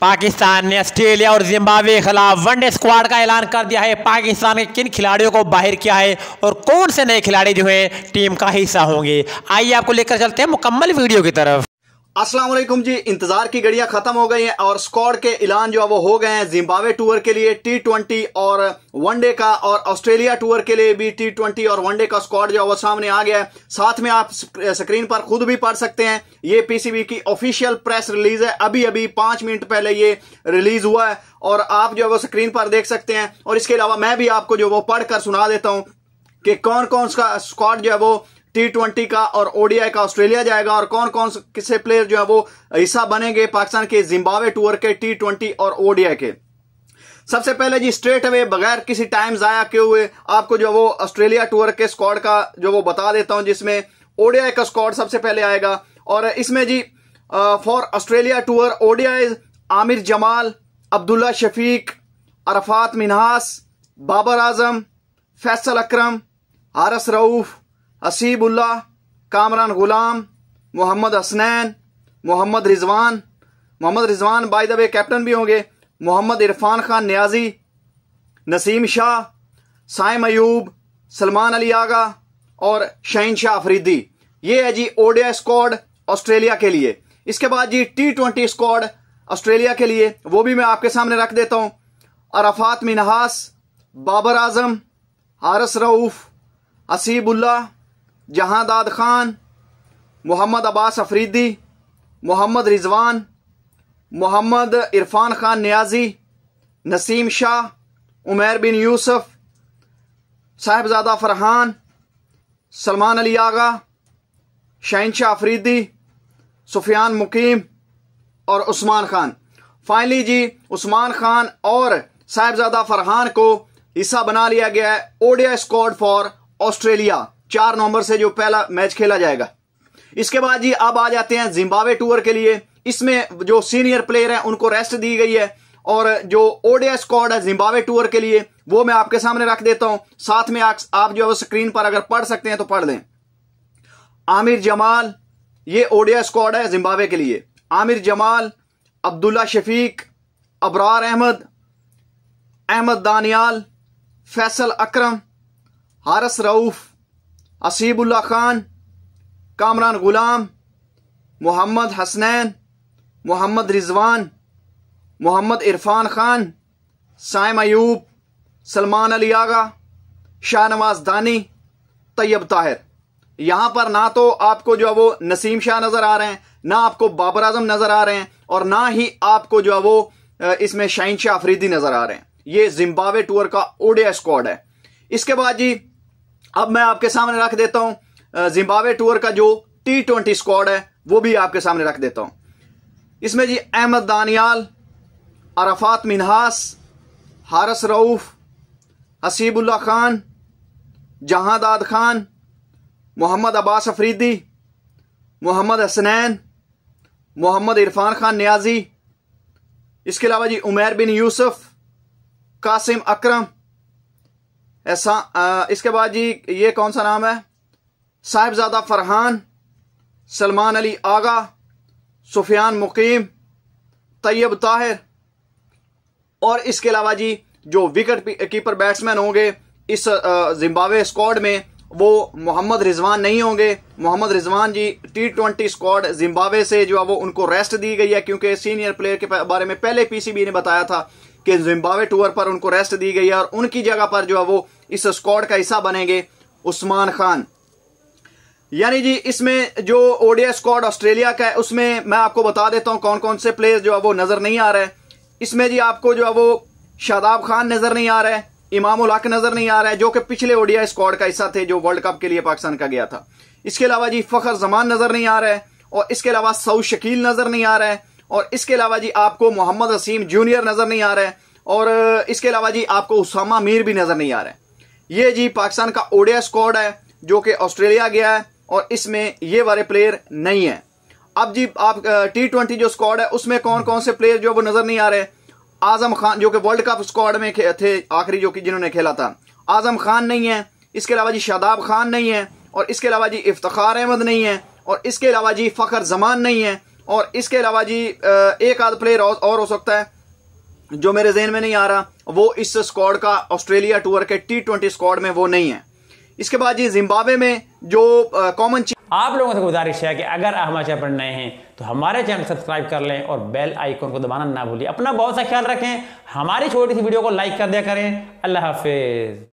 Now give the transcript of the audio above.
पाकिस्तान ने ऑस्ट्रेलिया और जिम्बाब्वे के खिलाफ वनडे स्क्वाड का ऐलान कर दिया है पाकिस्तान के किन खिलाड़ियों को बाहर किया है और कौन से नए खिलाड़ी जो हैं टीम का हिस्सा होंगे आइए आपको लेकर चलते हैं मुकम्मल वीडियो की तरफ अस्सलाम वालेकुम जी इंतजार की घड़ियां खत्म हो गई हैं और स्कॉड के ऐलान जो है वो हो गए हैं जिम्बावे टूर के लिए टी ट्वेंटी और वनडे का और ऑस्ट्रेलिया टूर के लिए भी टी ट्वेंटी और वनडे का स्क्वाड जो है वो सामने आ गया है साथ में आप स्क्रीन पर खुद भी पढ़ सकते हैं ये पीसीबी की ऑफिशियल प्रेस रिलीज है अभी अभी पांच मिनट पहले ये रिलीज हुआ है और आप जो है वो स्क्रीन पर देख सकते हैं और इसके अलावा मैं भी आपको जो वो पढ़कर सुना देता हूं कि कौन कौन सा स्क्वाड जो है वो टी ट्वेंटी का और ओडीआई का ऑस्ट्रेलिया जाएगा और कौन कौन किसे प्लेयर जो है वो हिस्सा बनेंगे पाकिस्तान के जिम्बावे टूर के टी ट्वेंटी और ओडीआई के सबसे पहले जी स्ट्रेट अवे बगैर किसी टाइम जाया किए हुए आपको जो वो ऑस्ट्रेलिया टूर के स्क्वाड का जो वो बता देता हूं जिसमें ओडीआई का स्क्वाड सबसे पहले आएगा और इसमें जी for Australia tour ODI Aamir Jamal Abdullah Shafique Arafat Minhas Babar Azam Faisal Akram Haris Rauf Haseebullah Kamran Ghulam Mohammad Hasnain Mohammad Rizwan Mohammad Rizwan by the way captain भी होंगे मोहम्मद इरफान खान न्याजी नसीम शाह साइम अयूब सलमान अली आगा और शहीन शाह अफरीदी ये है जी ओडिया स्क्वाड ऑस्ट्रेलिया के लिए इसके बाद जी टी ट्वेंटी स्क्वाड ऑस्ट्रेलिया के लिए वो भी मैं आपके सामने रख देता हूं अराफात मिनहास बाबर आजम हारस रऊफ असीबुल्ला जहांदाद खान मोहम्मद अब्बास अफरीदी मोहम्मद रिजवान मोहम्मद इरफान खान न्याजी नसीम शाह उमेर बिन यूसुफ साहेबजादा फरहान सलमान अली आगा शाह अफरीदी सुफियान मुकीम और उस्मान खान फाइनली जी उस्मान खान और साहेबजादा फरहान को हिस्सा बना लिया गया है ओडिया स्क्वाड फॉर ऑस्ट्रेलिया चार नवंबर से जो पहला मैच खेला जाएगा इसके बाद जी अब आ जाते हैं जिम्बावे टूर के लिए इसमें जो सीनियर प्लेयर हैं उनको रेस्ट दी गई है और जो ओडिया स्क्वाड है जिम्बावे टूर के लिए वो मैं आपके सामने रख देता हूं साथ में आप, आप जो है स्क्रीन पर अगर पढ़ सकते हैं तो पढ़ लें आमिर जमाल ये ओडिया स्क्वाड है जिम्बावे के लिए आमिर जमाल अब्दुल्ला शफीक अबरार अहमद अहमद दानियाल फैसल अक्रम हारस रऊफ़ असीबुल्ला खान कामरान गुलाम मोहम्मद हसनैन मोहम्मद रिजवान मोहम्मद इरफान खान साइम अयूब सलमान अली आगा शाहनवाज दानी तैयब ताहिर यहां पर ना तो आपको जो है वो नसीम शाह नज़र आ रहे हैं ना आपको बाबर आजम नज़र आ रहे हैं और ना ही आपको जो है वो इसमें शाहिन शाह अफरीदी नज़र आ रहे हैं ये जिम्बावे टूर का ओडिया स्क्वाड है इसके बाद जी अब मैं आपके सामने रख देता हूं जिम्बावे टूर का जो टी ट्वेंटी स्क्वाड है वो भी आपके सामने रख देता हूं इसमें जी अहमद दानियाल अराफात मिनहास हारस रऊफ हसीबुल्ला खान जहांदाद खान मोहम्मद अब्बास अफरीदी मोहम्मद हसनैन मोहम्मद इरफान खान न्याजी इसके अलावा जी उमेर बिन यूसुफ कासिम अकरम ऐसा इसके बाद जी ये कौन सा नाम है साहिबजादा फरहान सलमान अली आगा सुफियान मुकीम तैयब ताहिर और इसके अलावा जी जो विकेट कीपर बैट्समैन होंगे इस जिम्बावे स्क्वाड में वो मोहम्मद रिजवान नहीं होंगे Mohammad Rizwan ji T twenty squad Zimbabwe से जो है वो उनको रेस्ट दी गई है क्योंकि सीनियर प्लेयर के बारे में पहले पीसीबी ने बताया था कि जिम्बावे टूर पर उनको रेस्ट दी गई है और उनकी जगह पर जो है वो इस स्क्वाड का हिस्सा बनेंगे उस्मान खान यानी जी इसमें जो ओडिया स्क्वाड ऑस्ट्रेलिया का है उसमें मैं आपको बता देता हूं कौन कौन से प्लेयर जो है वो नजर नहीं आ रहे हैं इसमें जी आपको जो है वो शादाब खान नजर नहीं आ रहा है इमाम उलाक नजर नहीं आ रहा है जो कि पिछले ओडिया स्क्वाड का हिस्सा थे जो वर्ल्ड कप के लिए पाकिस्तान का गया था इसके अलावा जी फखर जमान नजर नहीं आ रहा है और इसके अलावा सऊ शकील नजर नहीं आ रहा है और इसके अलावा जी आपको मोहम्मद वसीम जूनियर नजर नहीं आ रहा है और इसके अलावा जी आपको उसामा मीर भी नजर नहीं आ रहा है ये जी पाकिस्तान का ओडिया स्क्वाड है जो कि ऑस्ट्रेलिया गया है और इसमें ये वाले प्लेयर नहीं है अब जी आप टी ट्वेंटी जो स्क्वाड है उसमें कौन कौन से प्लेयर जो वो नजर नहीं आ रहे आजम खान जो कि वर्ल्ड कप स्क्वाड में थे आखिरी जो कि जिन्होंने खेला था आजम खान नहीं है इसके अलावा जी शादाब खान नहीं है और इसके अलावा जी इफ्तार अहमद नहीं है और इसके अलावा जी फखर जमान नहीं है और इसके अलावा जी एक आध प्लेयर और हो सकता है जो मेरे जहन में नहीं आ रहा वो इस स्क्वाड का ऑस्ट्रेलिया टूर के टी ट्वेंटी स्क्वाड में वो नहीं है इसके बाद जी जिम्बाब्वे में जो कॉमन आप लोगों से गुजारिश है कि अगर हमारे चैनल पर नए हैं तो हमारे चैनल सब्सक्राइब कर लें और बेल आइकन को दबाना ना भूलिए अपना बहुत सा ख्याल रखें हमारी छोटी सी वीडियो को लाइक कर दिया करें अल्लाह हाफिज